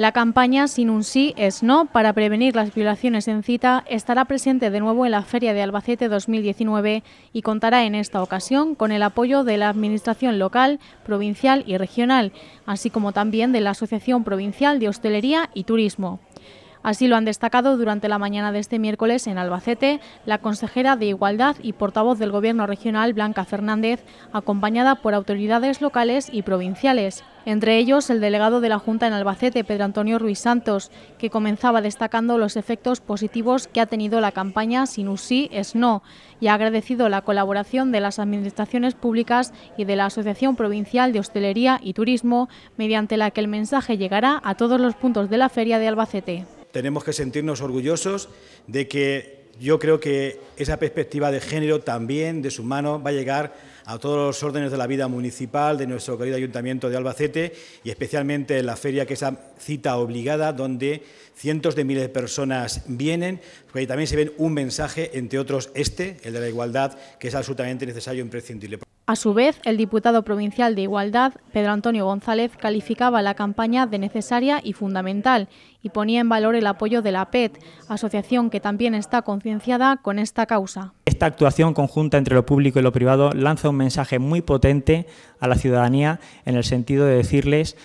La campaña Sin un sí es no para prevenir las violaciones en cita estará presente de nuevo en la Feria de Albacete 2019 y contará en esta ocasión con el apoyo de la Administración local, provincial y regional, así como también de la Asociación Provincial de Hostelería y Turismo. Así lo han destacado durante la mañana de este miércoles en Albacete la consejera de Igualdad y portavoz del Gobierno regional Blanca Fernández, acompañada por autoridades locales y provinciales. Entre ellos, el delegado de la Junta en Albacete, Pedro Antonio Ruiz Santos, que comenzaba destacando los efectos positivos que ha tenido la campaña Sin Usí es no y ha agradecido la colaboración de las administraciones públicas y de la Asociación Provincial de Hostelería y Turismo, mediante la que el mensaje llegará a todos los puntos de la Feria de Albacete tenemos que sentirnos orgullosos de que yo creo que esa perspectiva de género también de su mano va a llegar a todos los órdenes de la vida municipal de nuestro querido ayuntamiento de Albacete y especialmente en la feria que es esa cita obligada donde cientos de miles de personas vienen, porque ahí también se ven un mensaje, entre otros este, el de la igualdad, que es absolutamente necesario e imprescindible. A su vez, el diputado provincial de Igualdad, Pedro Antonio González, calificaba la campaña de necesaria y fundamental y ponía en valor el apoyo de la PET, asociación que también está concienciada con esta causa. Esta actuación conjunta entre lo público y lo privado lanza un mensaje muy potente a la ciudadanía en el sentido de decirles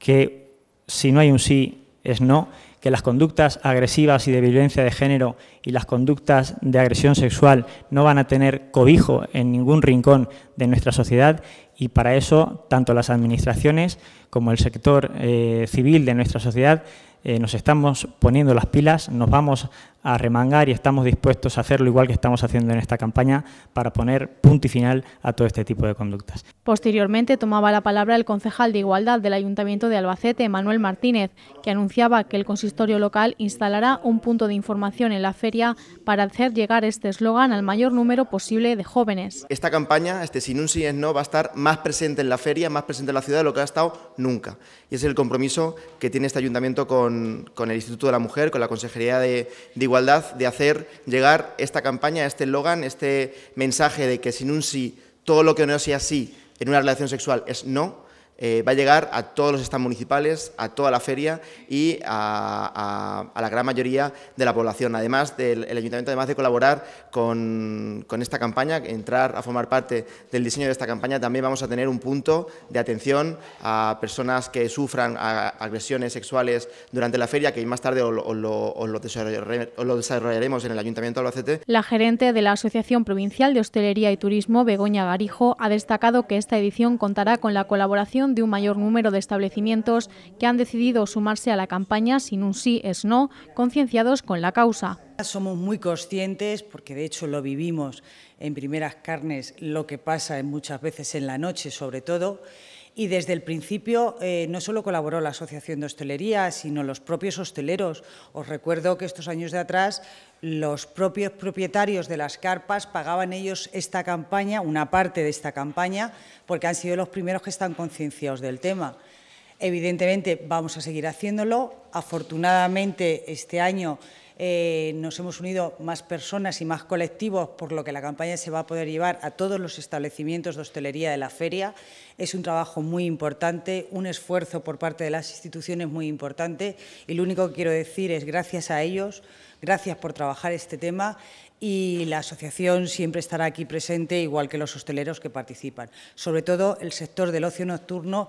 que si no hay un sí es no que las conductas agresivas y de violencia de género y las conductas de agresión sexual no van a tener cobijo en ningún rincón de nuestra sociedad y para eso tanto las administraciones como el sector eh, civil de nuestra sociedad eh, nos estamos poniendo las pilas, nos vamos a remangar y estamos dispuestos a hacerlo igual que estamos haciendo en esta campaña para poner punto y final a todo este tipo de conductas. Posteriormente tomaba la palabra el concejal de Igualdad del Ayuntamiento de Albacete, Manuel Martínez, que anunciaba que el consistorio local instalará un punto de información en la feria para hacer llegar este eslogan al mayor número posible de jóvenes. Esta campaña, este Sin un sí es no, va a estar más presente en la feria, más presente en la ciudad de lo que ha estado nunca. Y es el compromiso que tiene este ayuntamiento con, con el Instituto de la Mujer, con la Consejería de, de igualdad de hacer llegar esta campaña, este logan, este mensaje de que sin un sí, todo lo que no sea sí en una relación sexual es no, eh, va a llegar a todos los estados municipales, a toda la feria y a, la gran mayoría de la población. Además, del, el ayuntamiento, además de colaborar con, esta campaña, entrar a formar parte del diseño de esta campaña, también vamos a tener un punto de atención a personas que sufran agresiones sexuales durante la feria, que más tarde os, lo, lo lo desarrollaremos en el ayuntamiento de Albacete. La gerente de la Asociación Provincial de Hostelería y Turismo, Begoña Garijo, ha destacado que esta edición contará con la colaboración de un mayor número de establecimientos que han decidido sumarse a la campaña Sin un sí es no, concienciados con la causa. Somos muy conscientes, porque de hecho lo vivimos en primeras carnes, lo que pasa muchas veces en la noche sobre todo, y desde el principio eh, no solo colaboró la Asociación de Hostelería, sino los propios hosteleros. Os recuerdo que estos años de atrás los propios propietarios de las carpas pagaban ellos esta campaña, una parte de esta campaña, porque han sido los primeros que están concienciados del tema. Evidentemente vamos a seguir haciéndolo. Afortunadamente este año eh, nos hemos unido más personas y más colectivos, por lo que la campaña se va a poder llevar a todos los establecimientos de hostelería de la feria. Es un trabajo muy importante, un esfuerzo por parte de las instituciones muy importante y lo único que quiero decir es gracias a ellos, gracias por trabajar este tema y la asociación siempre estará aquí presente, igual que los hosteleros que participan. Sobre todo el sector del ocio nocturno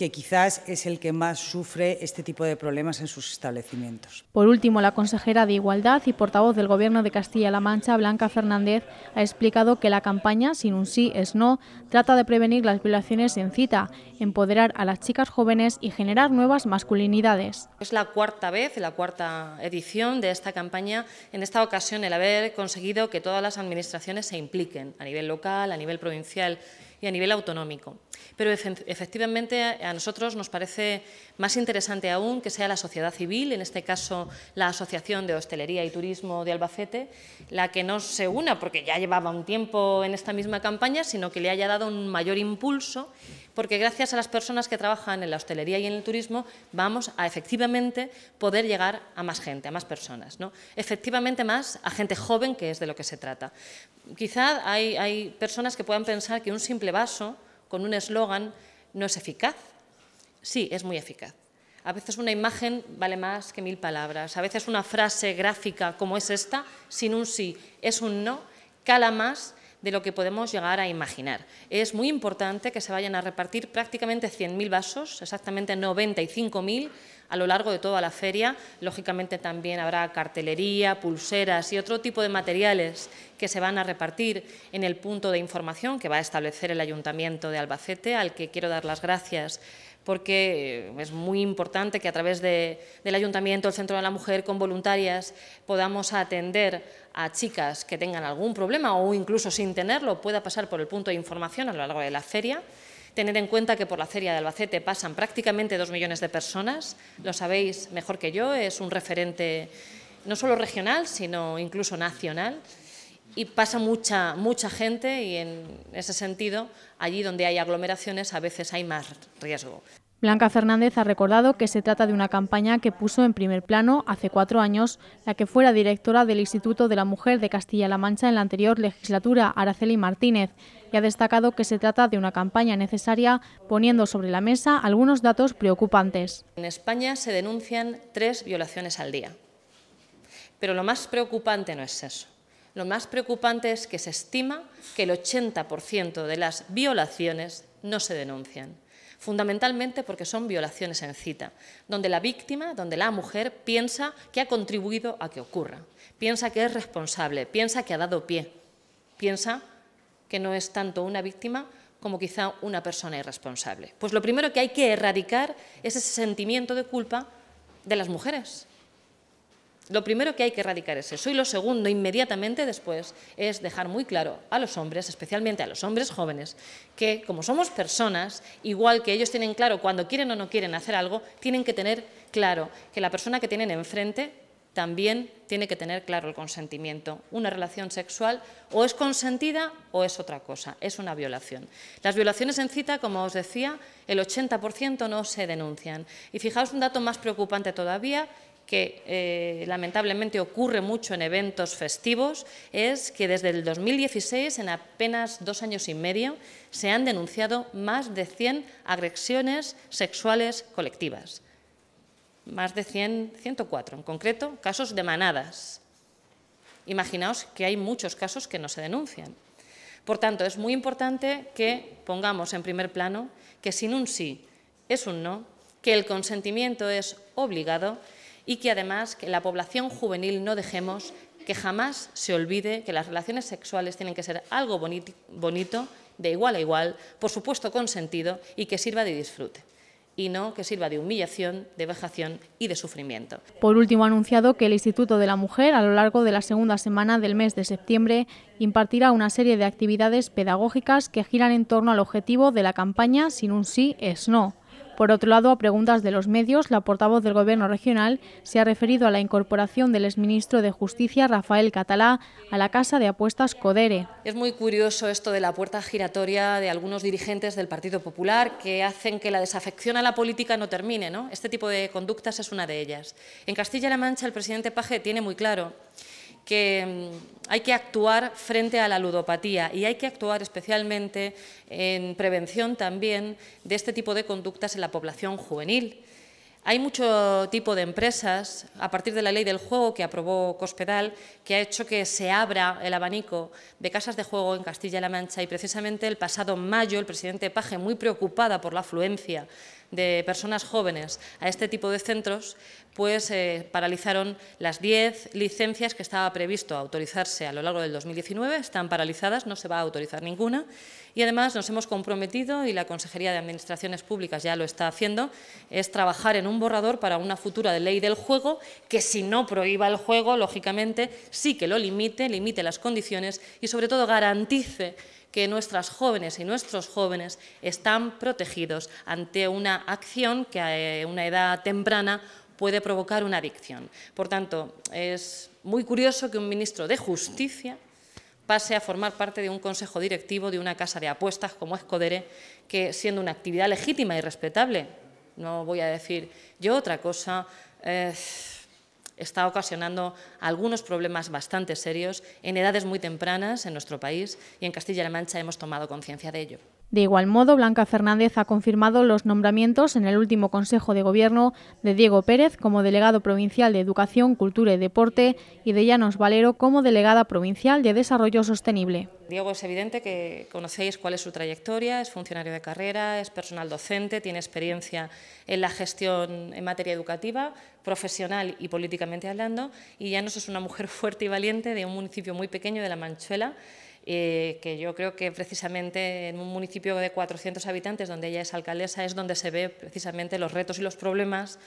que quizás es el que más sufre este tipo de problemas en sus establecimientos. Por último, la consejera de Igualdad y portavoz del Gobierno de Castilla-La Mancha, Blanca Fernández, ha explicado que la campaña Sin un sí es no trata de prevenir las violaciones en cita, empoderar a las chicas jóvenes y generar nuevas masculinidades. Es la cuarta vez, la cuarta edición de esta campaña, en esta ocasión el haber conseguido que todas las administraciones se impliquen a nivel local, a nivel provincial y a nivel autonómico. Pero efectivamente a nosotros nos parece más interesante aún que sea la sociedad civil, en este caso la Asociación de Hostelería y Turismo de Albacete, la que no se una, porque ya llevaba un tiempo en esta misma campaña, sino que le haya dado un mayor impulso, porque gracias a las personas que trabajan en la hostelería y en el turismo vamos a efectivamente poder llegar a más gente, a más personas. ¿no? Efectivamente más a gente joven, que es de lo que se trata. Quizá hay, hay personas que puedan pensar que un simple vaso con un eslogan no es eficaz. Sí, es muy eficaz. A veces una imagen vale más que mil palabras. A veces una frase gráfica como es esta, sin un sí, es un no, cala más de lo que podemos llegar a imaginar. Es muy importante que se vayan a repartir prácticamente 100.000 vasos, exactamente 95.000 a lo largo de toda la feria. Lógicamente también habrá cartelería, pulseras y otro tipo de materiales que se van a repartir en el punto de información que va a establecer el Ayuntamiento de Albacete, al que quiero dar las gracias porque es muy importante que a través del Ayuntamiento, el Centro de la Mujer, con voluntarias, podamos atender a chicas que tengan algún problema o incluso sin tenerlo pueda pasar por el punto de información a lo largo de la feria. Tened en cuenta que por la Feria de Albacete pasan prácticamente dos millones de personas, lo sabéis mejor que yo, es un referente no solo regional, sino incluso nacional y pasa mucha, mucha gente y en ese sentido, allí donde hay aglomeraciones a veces hay más riesgo. Blanca Fernández ha recordado que se trata de una campaña que puso en primer plano hace cuatro años la que fuera directora del Instituto de la Mujer de Castilla-La Mancha en la anterior legislatura, Araceli Martínez, y ha destacado que se trata de una campaña necesaria poniendo sobre la mesa algunos datos preocupantes. En España se denuncian tres violaciones al día, pero lo más preocupante no es eso. Lo más preocupante es que se estima que el 80% de las violaciones no se denuncian, fundamentalmente porque son violaciones en cita, donde la víctima, donde la mujer piensa que ha contribuido a que ocurra, piensa que es responsable, piensa que ha dado pie, piensa que no es tanto una víctima como quizá una persona irresponsable. Pues lo primero que hay que erradicar es ese sentimiento de culpa de las mujeres, lo primero que hay que erradicar es eso y lo segundo, inmediatamente después, es dejar muy claro a los hombres, especialmente a los hombres jóvenes, que como somos personas, igual que ellos tienen claro cuando quieren o no quieren hacer algo, tienen que tener claro que la persona que tienen enfrente también tiene que tener claro el consentimiento. Una relación sexual o es consentida o es otra cosa, es una violación. Las violaciones en cita, como os decía, el 80% no se denuncian. Y fijaos un dato más preocupante todavía, que eh, lamentablemente ocurre mucho en eventos festivos es que desde el 2016, en apenas dos años y medio, se han denunciado más de 100 agresiones sexuales colectivas. Más de 100, 104 en concreto, casos de manadas. Imaginaos que hay muchos casos que no se denuncian. Por tanto, es muy importante que pongamos en primer plano que sin un sí es un no, que el consentimiento es obligado y que además que la población juvenil no dejemos que jamás se olvide que las relaciones sexuales tienen que ser algo bonito, de igual a igual, por supuesto consentido y que sirva de disfrute y no que sirva de humillación, de vejación y de sufrimiento. Por último, ha anunciado que el Instituto de la Mujer, a lo largo de la segunda semana del mes de septiembre, impartirá una serie de actividades pedagógicas que giran en torno al objetivo de la campaña Sin un sí es no, por otro lado, a preguntas de los medios, la portavoz del Gobierno regional se ha referido a la incorporación del exministro de Justicia, Rafael Catalá, a la casa de apuestas Codere. Es muy curioso esto de la puerta giratoria de algunos dirigentes del Partido Popular que hacen que la desafección a la política no termine. ¿no? Este tipo de conductas es una de ellas. En Castilla-La Mancha, el presidente Paje tiene muy claro que mm, hay que actuar frente a la ludopatía y hay que actuar especialmente en prevención también de este tipo de conductas en la población juvenil. Hay mucho tipo de empresas, a partir de la ley del juego que aprobó Cospedal, que ha hecho que se abra el abanico de casas de juego en Castilla-La Mancha y precisamente el pasado mayo el presidente Paje, muy preocupada por la afluencia de personas jóvenes a este tipo de centros, pues eh, paralizaron las 10 licencias que estaba previsto autorizarse a lo largo del 2019, están paralizadas, no se va a autorizar ninguna y además nos hemos comprometido y la Consejería de Administraciones Públicas ya lo está haciendo, es trabajar en un borrador para una futura ley del juego que si no prohíba el juego, lógicamente, sí que lo limite, limite las condiciones y sobre todo garantice que nuestras jóvenes y nuestros jóvenes están protegidos ante una acción que a eh, una edad temprana puede provocar una adicción. Por tanto, es muy curioso que un ministro de Justicia pase a formar parte de un consejo directivo de una casa de apuestas como es Codere, que siendo una actividad legítima y respetable, no voy a decir yo otra cosa, eh, está ocasionando algunos problemas bastante serios en edades muy tempranas en nuestro país y en Castilla-La Mancha hemos tomado conciencia de ello. De igual modo, Blanca Fernández ha confirmado los nombramientos en el último Consejo de Gobierno de Diego Pérez como delegado provincial de Educación, Cultura y Deporte y de Llanos Valero como delegada provincial de Desarrollo Sostenible. Diego es evidente que conocéis cuál es su trayectoria, es funcionario de carrera, es personal docente, tiene experiencia en la gestión en materia educativa, profesional y políticamente hablando, y Llanos es una mujer fuerte y valiente de un municipio muy pequeño de La Manchuela eh, que yo creo que precisamente en un municipio de 400 habitantes, donde ella es alcaldesa, es donde se ve precisamente los retos y los problemas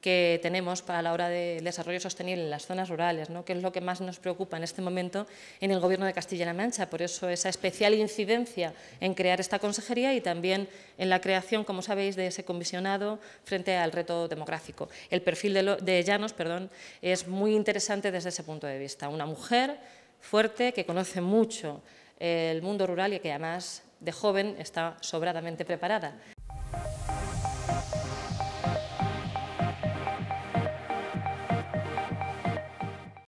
que tenemos para la hora del desarrollo sostenible en las zonas rurales, que es lo que más nos preocupa en este momento en el Gobierno de Castilla-La Mancha. Por eso esa especial incidencia en crear esta consejería y también en la creación, como sabéis, de ese comisionado frente al reto demográfico. El perfil de, Llanos perdón, es muy interesante desde ese punto de vista. Una mujer fuerte, que conoce mucho el mundo rural y que además de joven está sobradamente preparada.